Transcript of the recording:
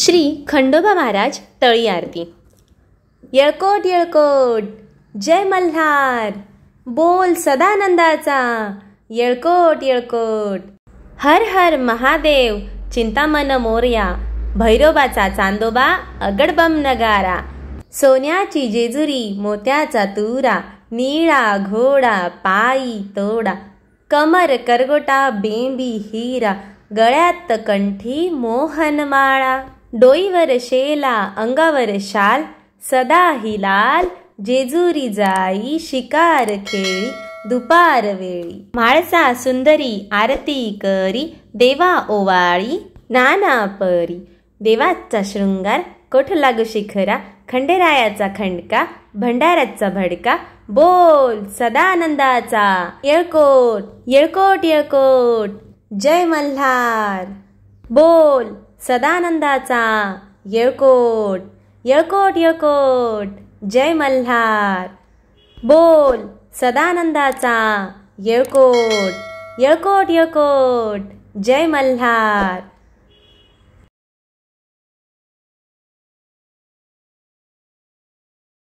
श्री खंडोबा महाराज तळी आरती येळकोट येळकोट जय मल्हार बोल सदानंदाचा येळकोट येळकोट हर हर महादेव चिंतामन मोर्या भैरोबाचा चांदोबा अगडबम नगारा सोन्याची जेजुरी मोत्याचा तुरा निळा घोडा पायी तोडा कमर करगोटा बेंबी हिरा गळ्यात कंठी मोहन माळा डोईवर शेला अंगावर शाल सदा हिलाल, लाल जेजुरी जाई शिकार खेळी दुपार वेळी माळसा सुंदरी आरती करी देवा ओवाळी नाना परी देवाचा शृंगार कोठ लागू शिखरा खंडेरायाचा खंडका भंडाराचा भडका बोल सदानंदाचा येळकोट येळकोट येळकोट जय मल्हार बोल सदानंदाचा येळकोट येळकोट येळकोट जय मल्हार बोल सदानंदाचा येळकोट येळकोट येळकोट जय मल्हार